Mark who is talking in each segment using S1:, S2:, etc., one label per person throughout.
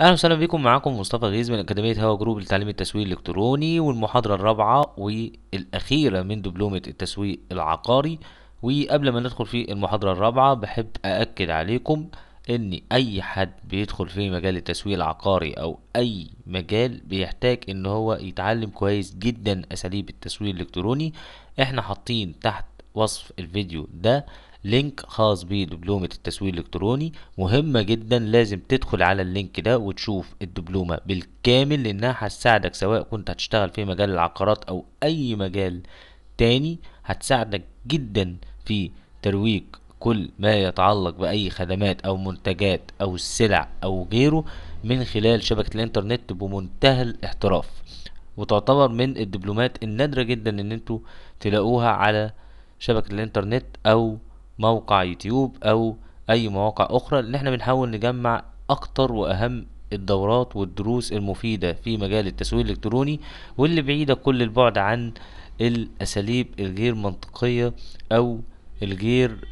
S1: اهلا وسهلا بكم معاكم مصطفى غيز من اكاديميه هوا جروب لتعليم التسويق الالكتروني والمحاضره الرابعه والاخيره من دبلومه التسويق العقاري وقبل ما ندخل في المحاضره الرابعه بحب ااكد عليكم ان اي حد بيدخل في مجال التسويق العقاري او اي مجال بيحتاج ان هو يتعلم كويس جدا اساليب التسويق الالكتروني احنا حاطين تحت وصف الفيديو ده لينك خاص بدبلومة التسويق الإلكتروني مهمة جدا لازم تدخل على اللينك ده وتشوف الدبلومة بالكامل لأنها هتساعدك سواء كنت هتشتغل في مجال العقارات أو أي مجال تاني هتساعدك جدا في ترويج كل ما يتعلق بأي خدمات أو منتجات أو السلع أو غيره من خلال شبكة الإنترنت بمنتهى الاحتراف وتعتبر من الدبلومات النادرة جدا إن انتوا تلاقوها على شبكة الإنترنت أو موقع يوتيوب أو أي مواقع أخرى اللي احنا بنحاول نجمع أكتر وأهم الدورات والدروس المفيدة في مجال التسويق الإلكتروني واللي بعيدة كل البعد عن الأساليب الغير منطقية أو الغير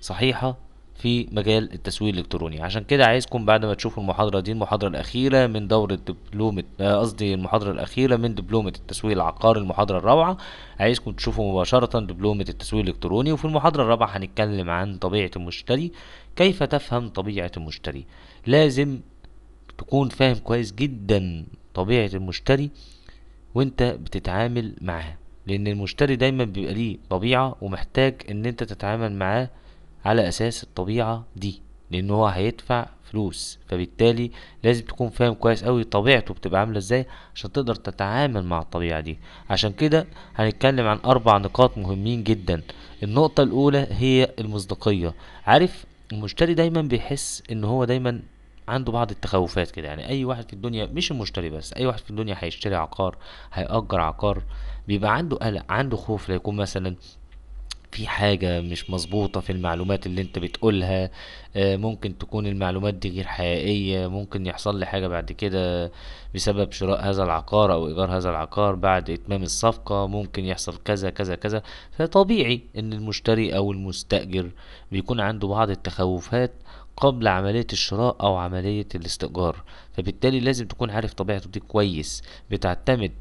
S1: صحيحة في مجال التسويق الالكتروني عشان كده عايزكم بعد ما تشوفوا المحاضره دي المحاضره الاخيره من دوره دبلومه آه، قصدي المحاضره الاخيره من دبلومه التسويق العقاري المحاضره الرابعه عايزكم تشوفوا مباشره دبلومه التسويق الالكتروني وفي المحاضره الرابعه هنتكلم عن طبيعه المشتري كيف تفهم طبيعه المشتري لازم تكون فاهم كويس جدا طبيعه المشتري وانت بتتعامل معاه لان المشتري دايما بيبقى ليه طبيعه ومحتاج ان انت تتعامل معاه على أساس الطبيعة دي لأن هو هيدفع فلوس فبالتالي لازم تكون فاهم كويس أوي طبيعته بتبقى عاملة ازاي عشان تقدر تتعامل مع الطبيعة دي عشان كده هنتكلم عن أربع نقاط مهمين جدا النقطة الأولى هي المصداقية عارف المشتري دايما بيحس ان هو دايما عنده بعض التخوفات كده يعني اي واحد في الدنيا مش المشتري بس اي واحد في الدنيا هيشتري عقار هيأجر عقار بيبقى عنده قلق عنده خوف ليكون مثلا في حاجة مش مظبوطة في المعلومات اللي انت بتقولها آه، ممكن تكون المعلومات دي غير حقيقية ممكن يحصل لي حاجة بعد كده بسبب شراء هذا العقار او ايجار هذا العقار بعد اتمام الصفقة ممكن يحصل كذا كذا كذا فطبيعي ان المشتري او المستأجر بيكون عنده بعض التخوفات قبل عملية الشراء أو عملية الاستئجار فبالتالي لازم تكون عارف طبيعته دي كويس بتعتمد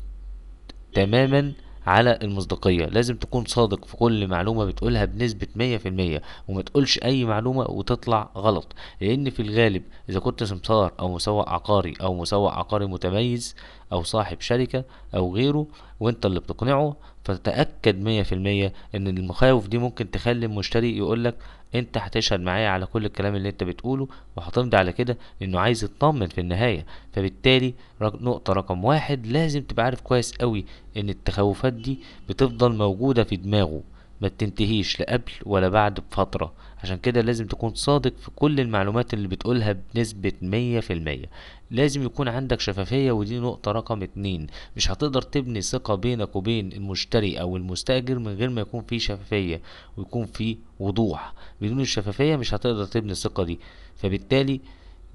S1: تماما على المصداقية لازم تكون صادق في كل معلومة بتقولها بنسبة مية في المية وما تقولش أي معلومة وتطلع غلط لأن في الغالب إذا كنت سمسار أو مسوق عقاري أو مسوق عقاري متميز أو صاحب شركة أو غيره وأنت اللي بتقنعه فتأكد مية في المية إن المخاوف دي ممكن تخلي المشتري يقولك أنت هتشهد معايا على كل الكلام اللي أنت بتقوله وهتمضي على كده لأنه عايز يطمن في النهاية فبالتالي نقطة رقم واحد لازم تبقى عارف كويس قوي إن التخوفات دي بتفضل موجودة في دماغه ما تنتهيش لا قبل ولا بعد بفترة عشان كده لازم تكون صادق في كل المعلومات اللي بتقولها بنسبة مية في المية لازم يكون عندك شفافية ودي نقطة رقم اتنين مش هتقدر تبني ثقة بينك وبين المشتري او المستأجر من غير ما يكون في شفافية ويكون في وضوح بدون الشفافية مش هتقدر تبني الثقة دي فبالتالي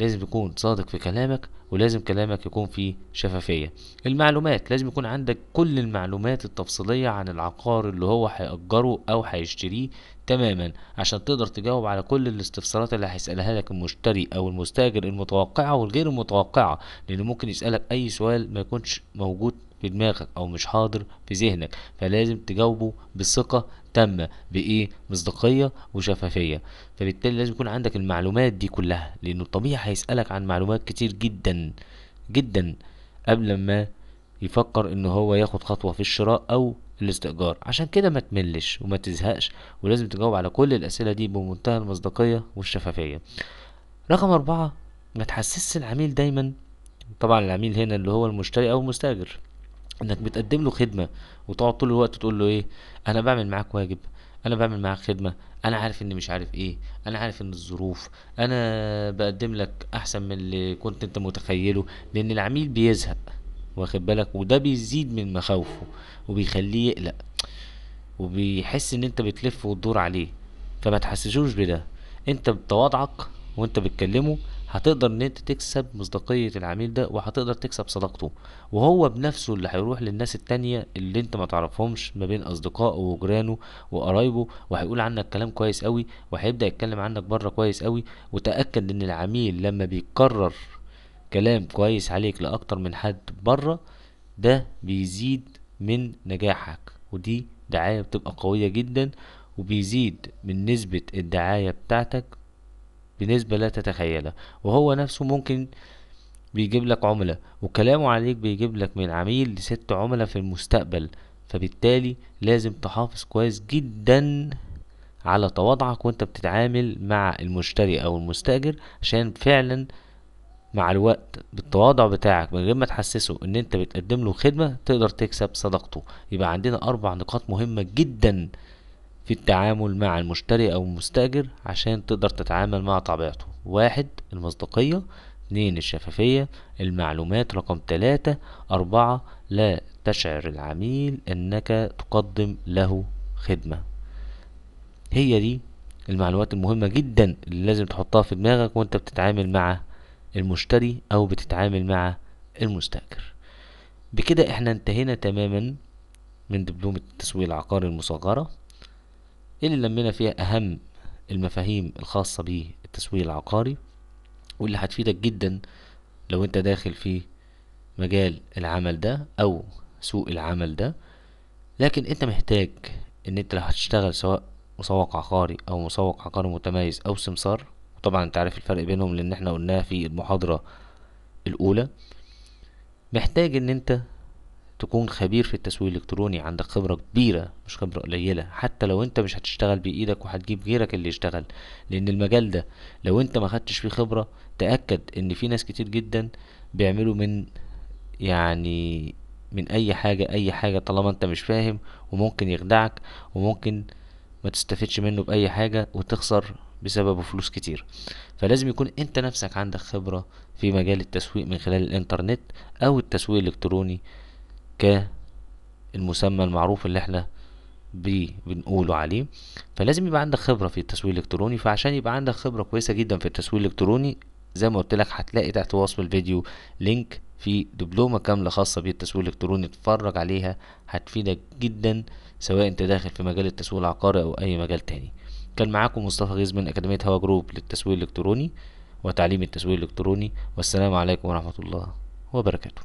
S1: لازم تكون صادق في كلامك ولازم كلامك يكون فيه شفافية المعلومات لازم يكون عندك كل المعلومات التفصيلية عن العقار اللي هو هيأجره أو هيشتريه تماما عشان تقدر تجاوب على كل الاستفسارات اللي هيسألها لك المشتري أو المستاجر المتوقعة والغير المتوقعة لأنه ممكن يسألك أي سؤال ما يكونش موجود في دماغك أو مش حاضر في ذهنك فلازم تجاوبه بالثقة مهتمه بايه مصداقيه وشفافيه فبالتالي لازم يكون عندك المعلومات دي كلها لانه الطبيعي هيسالك عن معلومات كتير جدا جدا قبل ما يفكر ان هو ياخد خطوه في الشراء او الاستئجار عشان كده ما تملش وما تزهقش ولازم تجاوب على كل الاسئله دي بمنتهى المصداقيه والشفافيه رقم أربعة ما تحسس العميل دايما طبعا العميل هنا اللي هو المشتري او المستاجر انك بتقدم له خدمه وتقعد طول الوقت تقول له ايه انا بعمل معاك واجب انا بعمل معاك خدمه انا عارف ان مش عارف ايه انا عارف ان الظروف انا بقدم لك احسن من اللي كنت انت متخيله لان العميل بيزهق واخد بالك وده بيزيد من مخاوفه وبيخليه يقلق وبيحس ان انت بتلف وتدور عليه فما تحسسوش بده انت بتواضعك وانت بتكلمه هتقدر ان انت تكسب مصداقية العميل ده وهتقدر تكسب صداقته وهو بنفسه اللي هيروح للناس التانية اللي انت ما تعرفهمش ما بين اصدقائه وجيرانه وقرايبه وهيقول عنك كلام كويس قوي وهيبدأ يتكلم عنك بره كويس قوي وتأكد ان العميل لما بيكرر كلام كويس عليك لاكتر من حد بره ده بيزيد من نجاحك ودي دعاية بتبقى قوية جدا وبيزيد من نسبة الدعاية بتاعتك بنسبة لا تتخيلها وهو نفسه ممكن بيجيب لك عملة وكلامه عليك بيجيب لك من عميل لست عملة في المستقبل فبالتالي لازم تحافظ كويس جدا على تواضعك وانت بتتعامل مع المشتري او المستأجر عشان فعلا مع الوقت بالتواضع بتاعك من غير ما تحسسه ان انت بتقدم له خدمة تقدر تكسب صداقته يبقى عندنا اربع نقاط مهمة جدا في التعامل مع المشتري أو المستأجر عشان تقدر تتعامل مع طبيعته واحد المصداقية اتنين الشفافية المعلومات رقم تلاتة أربعة لا تشعر العميل أنك تقدم له خدمة هي دي المعلومات المهمة جدا اللي لازم تحطها في دماغك وانت بتتعامل مع المشتري أو بتتعامل مع المستأجر بكده احنا انتهينا تماما من دبلومة التسويق العقاري المصغرة إيه اللي لمينا فيها أهم المفاهيم الخاصة بالتسويق العقاري واللي هتفيدك جدا لو انت داخل في مجال العمل ده أو سوق العمل ده لكن انت محتاج ان انت لو هتشتغل سواء مسوق عقاري او مسوق عقاري متميز او سمسار طبعا انت عارف الفرق بينهم لان احنا قلناها في المحاضرة الاولى محتاج ان انت تكون خبير في التسويق الالكتروني عندك خبره كبيره مش خبره قليله حتى لو انت مش هتشتغل بايدك وهتجيب غيرك اللي يشتغل لان المجال ده لو انت ما خدتش فيه خبره تاكد ان في ناس كتير جدا بيعملوا من يعني من اي حاجه اي حاجه طالما انت مش فاهم وممكن يخدعك وممكن ما تستفدش منه باي حاجه وتخسر بسببه فلوس كتير فلازم يكون انت نفسك عندك خبرة في مجال التسويق من خلال الانترنت او التسويق الالكتروني كالمسمى المعروف اللي احنا بي بنقوله عليه فلازم يبقى عندك خبرة في التسويق الإلكتروني فعشان يبقى عندك خبرة كويسة جدا في التسويق الإلكتروني زي ما قلت لك هتلاقي تحت وصف الفيديو لينك في دبلومة كاملة خاصة بالتسويق الإلكتروني اتفرج عليها هتفيدك جدا سواء انت داخل في مجال التسويق العقاري أو أي مجال تاني كان معاكم مصطفى غيز من أكاديمية هوا جروب للتسويق الإلكتروني وتعليم التسويق الإلكتروني والسلام عليكم ورحمة الله وبركاته